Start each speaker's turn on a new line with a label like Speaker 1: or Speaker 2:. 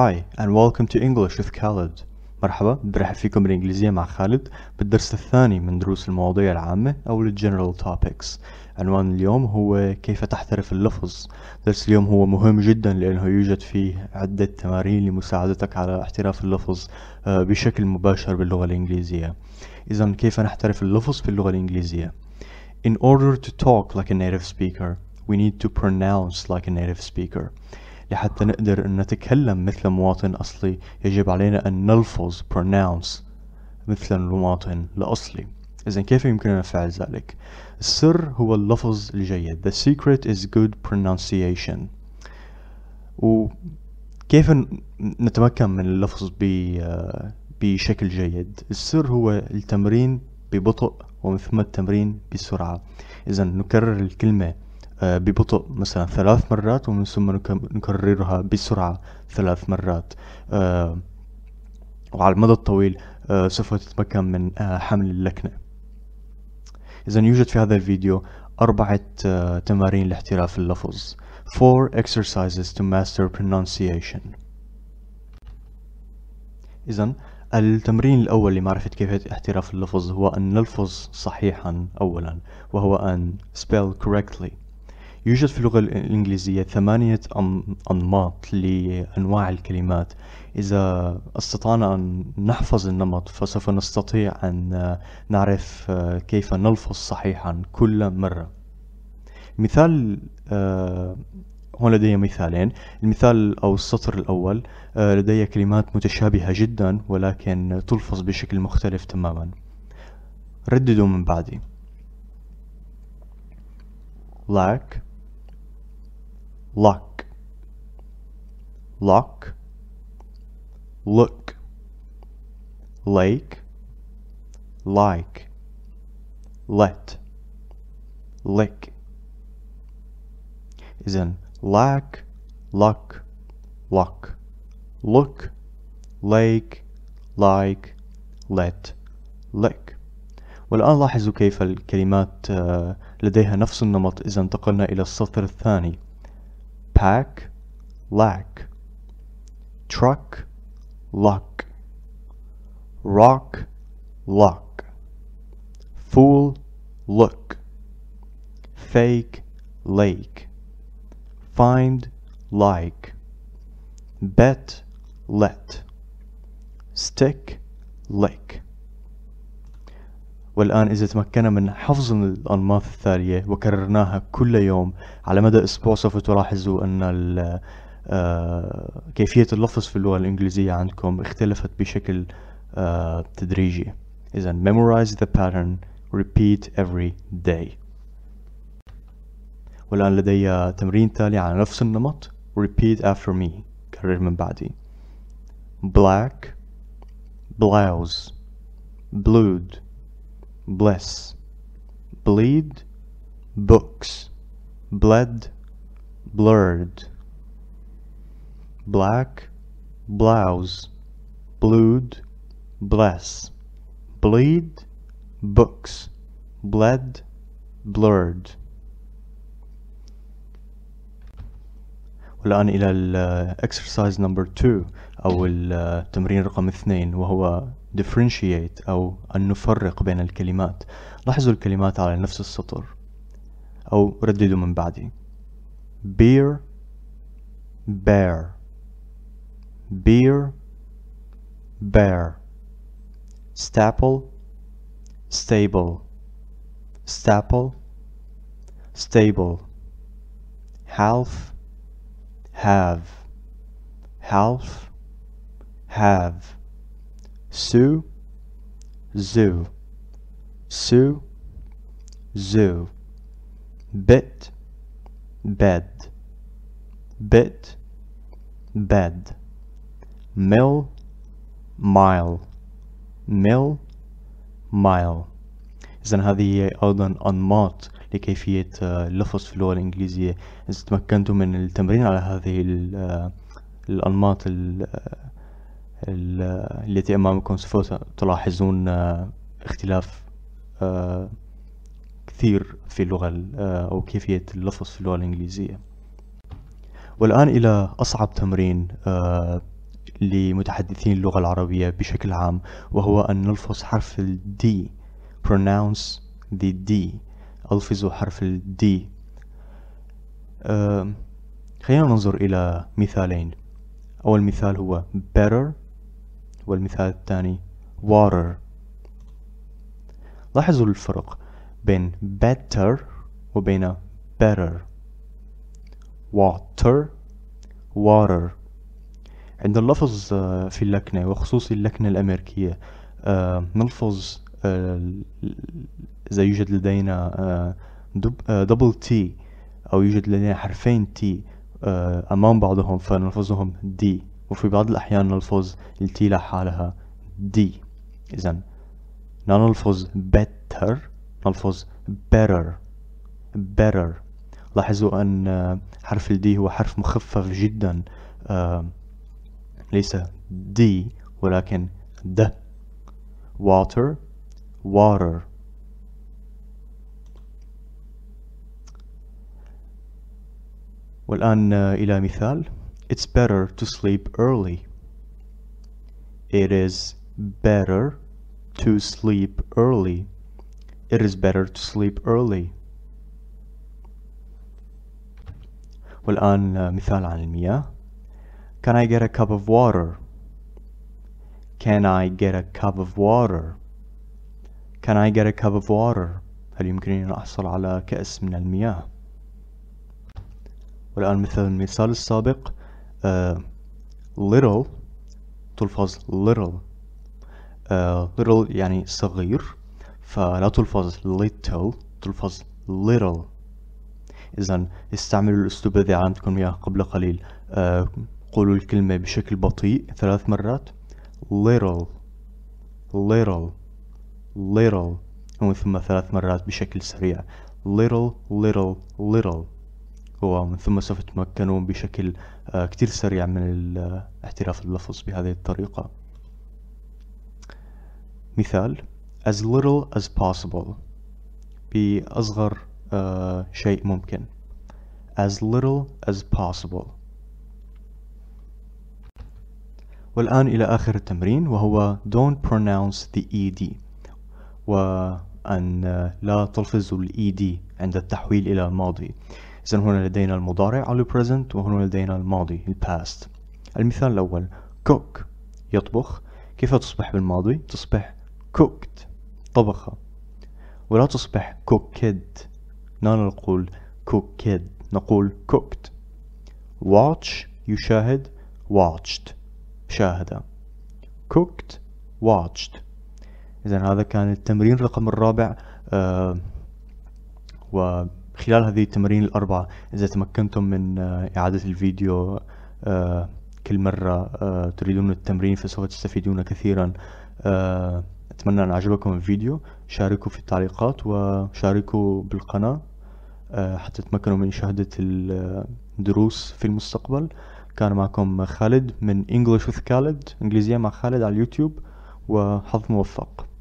Speaker 1: Hi and welcome to English with Khaled مرحبا برحب فيكم بالإنجليزية مع خالد بالدرس الثاني من دروس المواضيع العامة أو ال General Topics عنوان اليوم هو كيف تحترف اللفظ درس اليوم هو مهم جدا لأنه يوجد فيه عدة تمارين لمساعدتك على احتراف اللفظ آه، بشكل مباشر باللغة الإنجليزية إذا كيف نحترف اللفظ باللغة الإنجليزية In order to talk like a native speaker we need to pronounce like a native speaker لحتى نقدر أن نتكلم مثل مواطن أصلي يجب علينا أن نلفظ pronounce مثل المواطن الأصلي إذا كيف يمكننا فعل ذلك؟ السر هو اللفظ الجيد The secret is good pronunciation وكيف نتمكن من اللفظ بشكل جيد؟ السر هو التمرين ببطء ومن ثم التمرين بسرعة إذا نكرر الكلمة آه، ببطء مثلا ثلاث مرات ومن ثم نكررها بسرعة ثلاث مرات آه، وعلى المدى الطويل آه، سوف تتمكن من حمل اللكنة إذا يوجد في هذا الفيديو أربعة تمارين لاحتراف اللفظ Four exercises to master pronunciation إذا التمرين الأول لمعرفة كيفية احتراف اللفظ هو أن نلفظ صحيحا أولا وهو أن spell correctly يوجد في اللغة الإنجليزية ثمانية أنماط لأنواع الكلمات إذا استطعنا أن نحفظ النمط فسوف نستطيع أن نعرف آه، كيف نلفظ صحيحا كل مرة مثال آه، هون لدي مثالين المثال أو السطر الأول آه، لدي كلمات متشابهة جدا ولكن تلفظ بشكل مختلف تماما رددوا من بعدي black luck lock look lake like let lick is in lack luck lock look lake like let lick والآن لاحظوا كيف الكلمات لديها نفس النمط إذا انتقلنا إلى السطر الثاني pack, lack, truck, luck, rock, luck. fool, look, fake, lake, find, like, bet, let, stick, lick. والآن إذا تمكنا من حفظ الأنماط الثانية وكررناها كل يوم على مدى أسبوع سوف تلاحظوا أن آه، كيفية اللفظ في اللغة الإنجليزية عندكم اختلفت بشكل آه، تدريجي إذا memorize the pattern repeat every day والآن لدي تمرين تالي على نفس النمط repeat after me كرر من بعدي black blouse blued bliss, bleed, books, bled, blurred, black, blouse, blued, bless, bleed, books, bled, blurred. والآن إلى exercise number 2 أو التمرين رقم اثنين وهو differentiate أو أن نفرق بين الكلمات لاحظوا الكلمات على نفس السطر أو رددوا من بعدي beer bear beer bear staple stable staple stable half have half have سو زو سو زو بت bed bit bed mill mile mill mile اذا هذه هي ايضا انماط لكيفية اللفظ آه، في اللغة الانجليزية اذا تمكنتم من التمرين على هذه آه، الانماط آه، التي أمامكم سوف تلاحظون آه، اختلاف آه، كثير في اللغة آه، أو كيفية اللفظ في اللغة الإنجليزية والآن إلى أصعب تمرين لمتحدثين اللغة العربية بشكل عام وهو أن نلفظ حرف الدي D pronounce the D ألفظ حرف الدي خلينا ننظر إلى مثالين أول مثال هو better والمثال الثاني water لاحظوا الفرق بين better وبين better water water عند اللفظ آه، في اللكنة وخصوص اللكنة الأمريكية آه، نلفظ آه، إذا يوجد لدينا دبل تي أو يوجد لدينا حرفين تي أمام بعضهم فنلفظهم دي وفي بعض الأحيان نلفظ التي لحالها دي إذا لا نلفظ better نلفظ better better لاحظوا أن حرف الدي هو حرف مخفف جدا آه، ليس دي ولكن د water water والآن إلى مثال it's better to sleep early. It is better to sleep early. It is better to sleep early. والآن مثال عن المياه. Can I get a cup of water? Can I get a cup of water? Can I get a cup of water? هل يمكنني أن أحصل على كأس من المياه؟ والآن مثل المثال السابق uh, little تلفظ little uh, little يعني صغير فلا تلفظ little تلفظ little إذا استعملوا الأسلوب الذي علمتكم إياه قبل قليل uh, قولوا الكلمة بشكل بطيء ثلاث مرات little little little ومن ثم ثلاث مرات بشكل سريع little little little ومن ثم سوف يتمكنون بشكل آه، كتير سريع من الاحتراف اللفظ بهذه الطريقة مثال as little as possible بأصغر آه، شيء ممكن as little as possible والآن إلى آخر التمرين وهو don't pronounce the ED وأن آه، لا تلفظوا ال ed عند التحويل إلى الماضي إذا هنا لدينا المضارع على present وهنا لدينا الماضي ال past المثال الأول cook يطبخ كيف تصبح بالماضي؟ تصبح cooked طبخة ولا تصبح cooked لا نقول cooked نقول cooked watch يشاهد watched شاهد cooked watched إذا هذا كان التمرين رقم الرابع آه و خلال هذه التمارين الأربعة إذا تمكنتم من آه، إعادة الفيديو آه، كل مرة آه، تريدون التمرين فسوف تستفيدون كثيرا أتمنى أن أعجبكم الفيديو شاركوا في التعليقات وشاركوا بالقناة حتى تتمكنوا من مشاهدة الدروس في المستقبل كان معكم خالد من English with Khaled إنجليزية مع خالد على اليوتيوب وحظ موفق